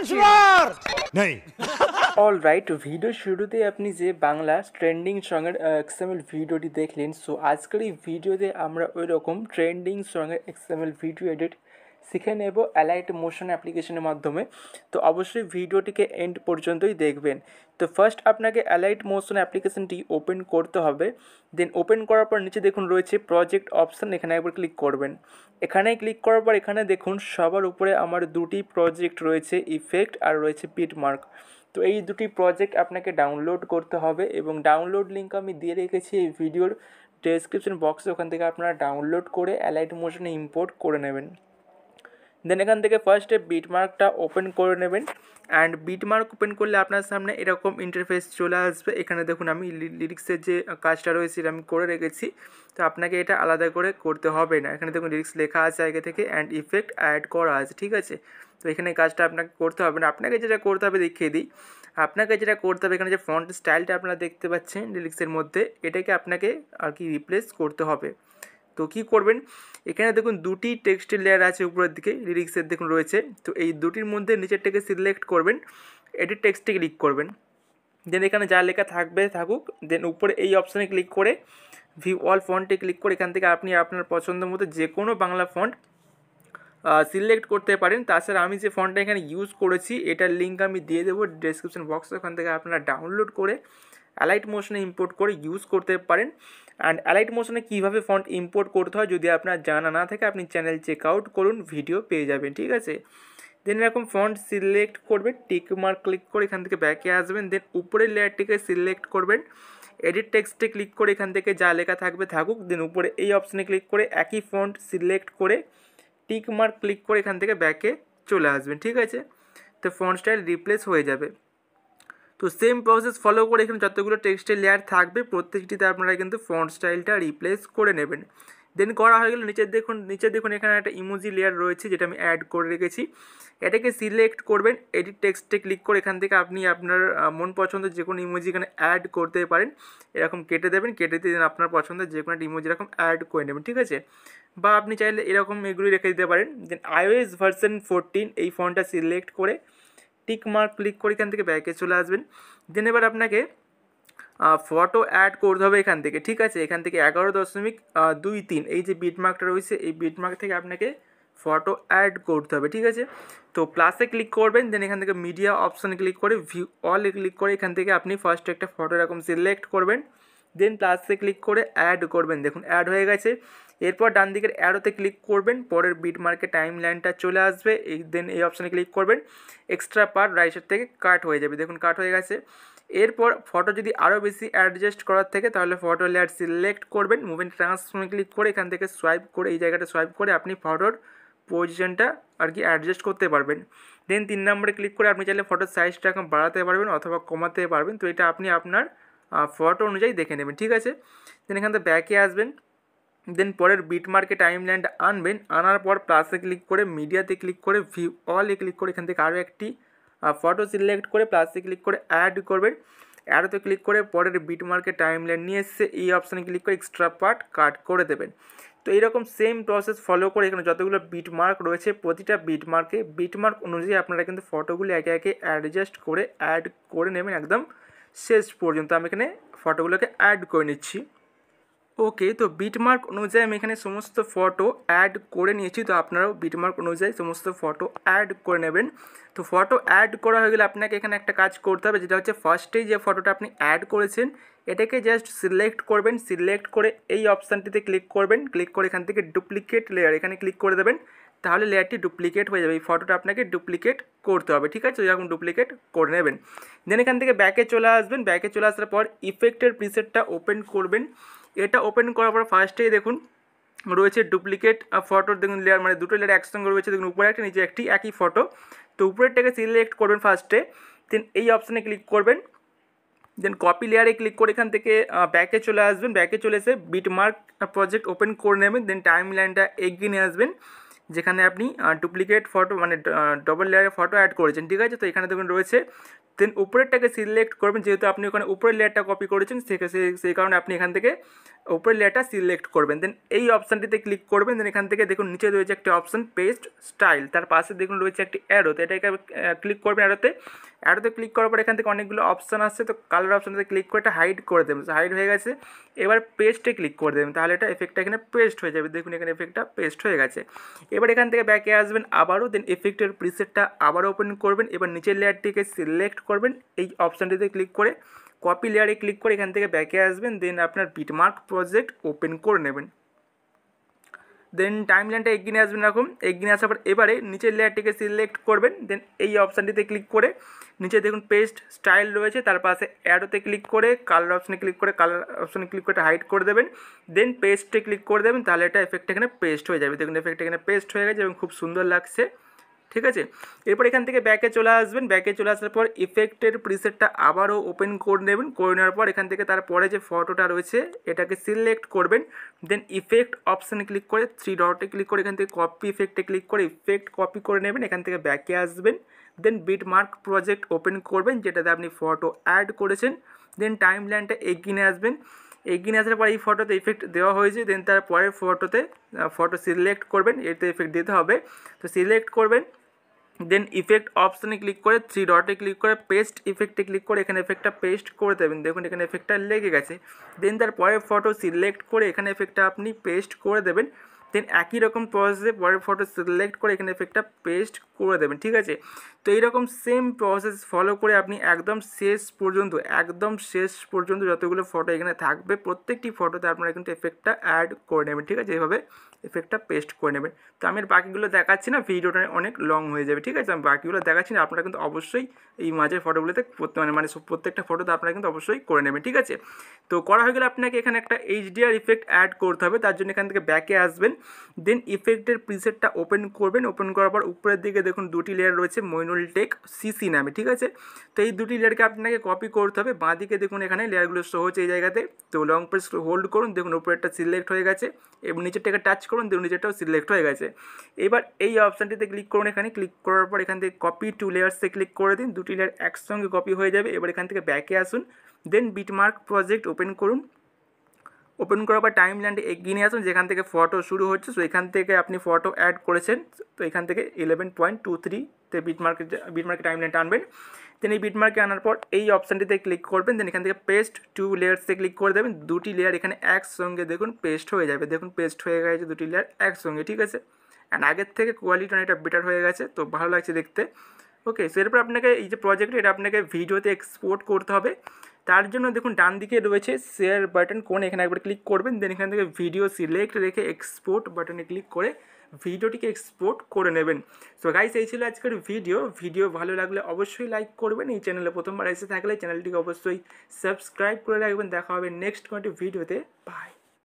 answer নেই all right video শুরুতে আপনি যে বাংলা ট্রেন্ডিং সঙের এক্সএমএল ভিডিওটি দেখলেন সো আজকের এই ভিডিওতে আমরা ওই রকম ট্রেন্ডিং সঙের এক্সএমএল ভিডিও এডিট শিখে নেব অ্যালাইট মোশন অ্যাপ্লিকেশনের মাধ্যমে তো অবশ্যই ভিডিওটিকে এন্ড পর্যন্তই দেখবেন তো ফার্স্ট আপনাকে অ্যালাইট মোশন অ্যাপ্লিকেশনটি ওপেন করতে হবে দেন ওপেন করার পর নিচে দেখুন রয়েছে প্রজেক্ট অপশান এখানে একবার ক্লিক করবেন এখানে ক্লিক করার পর এখানে দেখুন সবার উপরে আমার দুটি প্রজেক্ট রয়েছে ইফেক্ট আর রয়েছে পিট মার্ক তো এই দুটি প্রজেক্ট আপনাকে ডাউনলোড করতে হবে এবং ডাউনলোড লিঙ্ক আমি দিয়ে রেখেছি এই ভিডিওর ডেসক্রিপশন বক্সে ওখান থেকে আপনারা ডাউনলোড করে অ্যালাইট মোশনে ইম্পোর্ট করে নেবেন দেন এখান থেকে ফার্স্টে বিটমার্কটা ওপেন করে নেবেন অ্যান্ড বিটমার্ক ওপেন করলে আপনার সামনে এরকম ইন্টারফেস চলে আসবে এখানে দেখুন আমি লিরিক্সের যে কাজটা রয়েছে এটা আমি করে রেখেছি তো আপনাকে এটা আলাদা করে করতে হবে না এখানে দেখুন লিরিক্স লেখা আছে আগে থেকে অ্যান্ড ইফেক্ট অ্যাড করা আছে ঠিক আছে তো এখানে কাজটা আপনাকে করতে হবে না আপনাকে যেটা করতে হবে দেখিয়ে দিই আপনাকে যেটা করতে হবে এখানে যে ফন্ট স্টাইলটা আপনারা দেখতে পাচ্ছেন লিরিক্সের মধ্যে এটাকে আপনাকে আর কি রিপ্লেস করতে হবে তো কি করবেন এখানে দেখুন দুটি টেক্সটের লেয়ার আছে উপরের দিকে লিরিক্সের দেখুন রয়েছে তো এই দুটির মধ্যে নিচেরটাকে সিলেক্ট করবেন এটি টেক্সটে ক্লিক করবেন দেন এখানে যা লেখা থাকবে থাকুক দেন উপরে এই অপশানে ক্লিক করে ভি অল ফন্টে ক্লিক করে এখান থেকে আপনি আপনার পছন্দ মতো যে কোনো বাংলা ফন্ট সিলেক্ট করতে পারেন তাছাড়া আমি যে ফন্টটা এখানে ইউজ করেছি এটার লিঙ্ক আমি দিয়ে দেবো ডেসক্রিপশন বক্সে ওখান থেকে আপনারা ডাউনলোড করে অ্যালাইট মোশনে ইম্পোর্ট করে ইউজ করতে পারেন অ্যান্ড অ্যালাইট মোশনে কীভাবে ফন্ট ইম্পোর্ট করতে হয় যদি আপনার জানা না থাকে আপনি চ্যানেল চেক আউট করুন ভিডিও পেয়ে যাবেন ঠিক আছে দেন এরকম ফন্ট সিলেক্ট করবেন টিক মার্ক ক্লিক করে এখান থেকে ব্যাকে আসবেন দেন উপরের লেয়ারটিকে সিলেক্ট করবেন এডিট টেক্সটে ক্লিক করে এখান থেকে যা লেখা থাকবে থাকুক দেন উপরে এই অপশানে ক্লিক করে একই ফন্ট সিলেক্ট করে টিক মার্ক ক্লিক করে এখান থেকে ব্যাকে চলে আসবেন ঠিক আছে তো ফন্ট স্টাইল রিপ্লেস হয়ে যাবে তো সেম প্রসেস ফলো করে এখানে যতগুলো টেক্সটের লেয়ার থাকবে প্রত্যেকটিতে আপনারা কিন্তু ফ্রন্ট স্টাইলটা রিপ্লেস করে নেবেন দেন করা হয়ে গেলে নিচে দেখুন নিচে দেখুন এখানে একটা ইমোজি লেয়ার রয়েছে যেটা আমি অ্যাড করে রেখেছি এটাকে সিলেক্ট করবেন এডিট টেক্সটে ক্লিক করে এখান থেকে আপনি আপনার মন পছন্দ যে কোনো ইমোজি এখানে অ্যাড করতে পারেন এরকম কেটে দেবেন কেটে দিয়ে আপনার পছন্দের যে কোনো একটা ইমোজি এরকম অ্যাড করে নেবেন ঠিক আছে বা আপনি চাইলে এরকম এগুলি রেখে দিতে পারেন দেন আইওএস ভার্সন ফোরটিন এই ফোনটা সিলেক্ট করে টিক মার্ক ক্লিক করে এখান থেকে ব্যাকে চলে আসবেন দেন এবার আপনাকে ফটো অ্যাড করতে হবে এখান থেকে ঠিক আছে এখান থেকে এগারো দশমিক দুই তিন এই যে বিট মার্কটা রয়েছে এই মার্ক থেকে আপনাকে ফটো অ্যাড করতে হবে ঠিক আছে তো প্লাসে ক্লিক করবেন দেন এখান থেকে মিডিয়া অপশানে ক্লিক করে ভিউ অলে ক্লিক করে এখান থেকে আপনি ফার্স্ট একটা ফটো এরকম সিলেক্ট করবেন দেন প্লাসে ক্লিক করে অ্যাড করবেন দেখুন অ্যাড হয়ে গেছে এরপর ডান দিকের অ্যারোতে ক্লিক করবেন পরের বিট মার্কে টাইম লাইনটা চলে আসবে দেন এই অপশানে ক্লিক করবেন এক্সট্রা পার্ট রাইসের থেকে কাট হয়ে যাবে দেখুন কাট হয়ে গেছে এরপর ফটো যদি আরও বেশি অ্যাডজাস্ট করার থেকে তাহলে ফটো লেয়ার সিলেক্ট করবেন মুভমেন্ট ট্রান্সফর্মে ক্লিক করে এখান থেকে সোয়াইপ করে এই জায়গাটা সোয়াইপ করে আপনি ফটোর পজিশনটা আর কি অ্যাডজাস্ট করতে পারবেন দেন তিন নম্বরে ক্লিক করে আপনি চাইলে ফটোর সাইজটা এখন বাড়াতে পারবেন অথবা কমাতে পারবেন তো এটা আপনি আপনার ফটো অনুযায়ী দেখে নেবেন ঠিক আছে দেন এখান থেকে ব্যাকে আসবেন দেন পরের বিট মার্কে টাইম ল্যান্ড আনবেন আনার পর প্লাসে ক্লিক করে মিডিয়াতে ক্লিক করে ভিউ অলে ক্লিক করে এখান থেকে আরও একটি ফটো সিলেক্ট করে প্লাসে ক্লিক করে অ্যাড করবেন অ্যাডতে ক্লিক করে পরের বিট মার্কে টাইম ল্যান্ড নিয়ে এসে এই অপশানে ক্লিক করে এক্সট্রা পার্ট কাট করে দেবেন তো এইরকম সেম প্রসেস ফলো করে এখানে যতগুলো বিট মার্ক রয়েছে প্রতিটা বিট মার্কে বিট মার্ক অনুযায়ী আপনারা কিন্তু ফটোগুলি একে একে অ্যাডজাস্ট করে অ্যাড করে নেবেন একদম শেষ পর্যন্ত আমি এখানে ফটোগুলোকে অ্যাড করে নিচ্ছি ওকে তো বিটমার্ক অনুযায়ী আমি এখানে সমস্ত ফটো অ্যাড করে নিয়েছি তো আপনারাও বিটমার্ক অনুযায়ী সমস্ত ফটো অ্যাড করে নেবেন তো ফটো অ্যাড করা হয়ে গেলে আপনাকে এখানে একটা কাজ করতে হবে যেটা হচ্ছে ফার্স্টেই যে ফটোটা আপনি অ্যাড করেছেন এটাকে জাস্ট সিলেক্ট করবেন সিলেক্ট করে এই অপশানটিতে ক্লিক করবেন ক্লিক করে এখান থেকে ডুপ্লিকেট লেয়ার এখানে ক্লিক করে দেবেন তাহলে লেয়ারটি ডুপ্লিকেট হয়ে যাবে এই ফটোটা আপনাকে ডুপ্লিকেট করতে হবে ঠিক আছে যেরকম ডুপ্লিকেট করে নেবেন দেন এখান থেকে ব্যাকে চলে আসবেন ব্যাকে চলে আসার পর ইফেক্টের প্রিসেটটা ওপেন করবেন এটা ওপেন করার পর ফার্স্টেই দেখুন রয়েছে ডুপ্লিকেট ফটোর দেখুন লেয়ার মানে দুটো লেয়ার একসঙ্গে রয়েছে দেখুন উপরে একটা নিচে একটি একই ফটো তো উপরেরটাকে সিলেক্ট করবেন ফার্স্টে দেন এই অপশানে ক্লিক করবেন দেন কপি লেয়ারে ক্লিক করে এখান থেকে ব্যাকে চলে আসবেন ব্যাকে চলে এসে বিটমার্ক প্রজেক্ট ওপেন করে নেবেন দেন টাইম লাইনটা এগিয়ে নিয়ে আসবেন যেখানে আপনি ডুপ্লিকেট ফটো মানে ডবল লেয়ারের ফটো অ্যাড করেছেন ঠিক আছে তো এখানে দেখুন রয়েছে দেন উপরেরটাকে সিলেক্ট করবেন যেহেতু আপনি ওখানে উপরের লেয়ারটা কপি করেছেন সেই সেই কারণে আপনি এখান থেকে ওপরের লেয়ারটা সিলেক্ট করবেন দেন এই অপশানটিতে ক্লিক করবেন দেন এখান থেকে দেখুন নিচে রয়েছে একটি অপশান পেস্ট স্টাইল তার পাশে দেখুন রয়েছে একটি অ্যারো তো এটাকে ক্লিক করবেন অ্যারোতে অ্যারোতে ক্লিক করার পর এখান থেকে অনেকগুলো অপশান আসছে তো কালার অপশানটাতে ক্লিক করে এটা হাইড করে দেবেন হাইড হয়ে গেছে এবার পেস্টে ক্লিক করে দেবেন তাহলে এটা এফেক্টটা এখানে পেস্ট হয়ে যাবে দেখুন এখানে এফেক্টটা পেস্ট হয়ে গেছে এবার এখান থেকে ব্যাকে আসবেন আবারও দেন এফেক্টের প্রিসেটটা আবার ওপেন করবেন এবার নিচের লেয়ারটিকে সিলেক্ট করবেন এই অপশানটিতে ক্লিক করে কপি লেয়ারে ক্লিক করে এখান থেকে ব্যাকে আসবেন দেন আপনার বিটমার্ক প্রজেক্ট ওপেন করে নেবেন দেন টাইম লাইনটা এগিয়ে নিয়ে আসবেন এরকম এগিয়ে নিয়ে আসার পর এবারে নিচের লেয়ারটিকে সিলেক্ট করবেন দেন এই অপশানটিতে ক্লিক করে নিচে দেখুন পেস্ট স্টাইল রয়েছে তার পাশে অ্যাডোতে ক্লিক করে কালার অপশানে ক্লিক করে কালার অপশানে ক্লিক করে হাইড করে দেবেন দেন পেস্টে ক্লিক করে দেবেন তাহলে এটা এফেক্ট এখানে পেস্ট হয়ে যাবে দেখুন এফেক্ট এখানে পেস্ট হয়ে গেছে এবং খুব সুন্দর লাগছে ঠিক আছে এরপর এখান থেকে ব্যাকে চলে আসবেন ব্যাকে চলে আসার পর ইফেক্টের প্রিসেটটা আবারও ওপেন করে নেবেন করে নেওয়ার পর এখান থেকে তারপরে যে ফটোটা রয়েছে এটাকে সিলেক্ট করবেন দেন ইফেক্ট অপশানে ক্লিক করে থ্রি ডটে ক্লিক করে এখান থেকে কপি ইফেক্টে ক্লিক করে ইফেক্ট কপি করে নেবেন এখান থেকে ব্যাকে আসবেন then beat mark project open করবেন যেটাতে আপনি ফটো অ্যাড করেছেন দেন টাইম লাইনটা এগিয়ে নিয়ে আসবেন এগিয়ে আসার পর এই ফটোতে ইফেক্ট দেওয়া হয়েছে দেন তারপরের ফটোতে ফটো সিলেক্ট করবেন এতে ইফেক্ট দিতে হবে তো সিলেক্ট করবেন দেন ইফেক্ট অপশানে ক্লিক করে থ্রি ডটে ক্লিক করে পেস্ট ইফেক্টে ক্লিক করে এখানে এফেক্টটা পেস্ট করে দেবেন দেখুন এখানে এফেক্টটা লেগে গেছে দেন তারপরে ফটো সিলেক্ট করে এখানে এফেক্টটা আপনি পেস্ট করে দেবেন দেন একই রকম প্রসেসে পরের ফটো সিলেক্ট করে এখানে এফেক্টটা পেস্ট করে দেবেন ঠিক আছে তো এইরকম সেম প্রসেস ফলো করে আপনি একদম শেষ পর্যন্ত একদম শেষ পর্যন্ত যতগুলো ফটো এখানে থাকবে প্রত্যেকটি ফটোতে আপনারা কিন্তু এফেক্টটা অ্যাড করে নেবেন ঠিক আছে এভাবে এফেক্টটা পেস্ট করে নেবেন তো আমি আর বাকিগুলো দেখাচ্ছি না ভিডিওটা অনেক লং হয়ে যাবে ঠিক আছে আমি বাকিগুলো দেখাচ্ছি না আপনারা কিন্তু অবশ্যই এই মাঝের ফটোগুলোতে মানে মানে প্রত্যেকটা ফটোতে আপনারা কিন্তু অবশ্যই করে নেবেন ঠিক আছে তো করা হয়ে গেলে আপনাকে এখানে একটা এইচডিআর ইফেক্ট অ্যাড করতে হবে তার জন্য এখান থেকে ব্যাকে আসবেন দেন ইফেক্টের প্রিসেটটা ওপেন করবেন ওপেন করার পর উপরের দিকে দেখুন দুটি লেয়ার রয়েছে মইনুল টেক সিসি নামে ঠিক আছে তো এই দুটি লেয়ারকে আপনাকে কপি করতে হবে বাঁ দিকে দেখুন এখানে লেয়ারগুলো সহজ এই জায়গাতে তো লং প্রেস হোল্ড করুন দেখুন উপরেরটা সিলেক্ট হয়ে গেছে এবং নিচেরটাকে টাচ করুন দেখুন যেটাও সিলেক্ট হয়ে গেছে এবার এই অপশানটিতে ক্লিক করুন এখানে ক্লিক করার পর এখান থেকে কপি টু লেয়ার্সে ক্লিক করে দিন দুটি লেয়ার একসঙ্গে কপি হয়ে যাবে এবার এখান থেকে ব্যাকে আসুন দেন বিটমার্ক প্রজেক্ট ওপেন করুন ওপেন করার পর টাইম ল্যান্ড এগিয়ে নিয়ে আসুন যেখান থেকে ফটো শুরু হচ্ছে সো এখান থেকে আপনি ফটো অ্যাড করেছেন তো এখান থেকে ইলেভেন পয়েন্ট টু থ্রিতে বিটমার্কে বিটমার্কে টাইম ল্যান্ড আনবেন তিনি বিটমার্কে আনার পর এই অপশানটিতে ক্লিক করবেন দেন এখান থেকে পেস্ট টু লেয়ার্সে ক্লিক করে দেবেন দুটি লেয়ার এখানে একসঙ্গে দেখুন পেস্ট হয়ে যাবে দেখুন পেস্ট হয়ে গেছে দুটি লেয়ার একসঙ্গে ঠিক আছে অ্যান্ড আগের থেকে কোয়ালিটি অনেকটা বেটার হয়ে গেছে তো ভালো লাগছে দেখতে ওকে সো এরপর আপনাকে এই যে প্রজেক্ট এটা আপনাকে ভিডিওতে এক্সপোর্ট করতে হবে তার জন্য দেখুন ডান দিকে রয়েছে শেয়ার বাটন কোন এখানে একবার ক্লিক করবেন দেন এখান থেকে ভিডিও সিলেক্ট রেখে এক্সপোর্ট বাটনে ক্লিক করে ভিডিওটিকে এক্সপোর্ট করে নেবেন সো গাইস এই ছিল আজকের ভিডিও ভিডিও ভালো লাগলে অবশ্যই লাইক করবেন এই চ্যানেলে প্রথমবার এসে থাকলে চ্যানেলটিকে অবশ্যই সাবস্ক্রাইব করে রাখবেন দেখা হবে নেক্সট কোনো ভিডিওতে বাই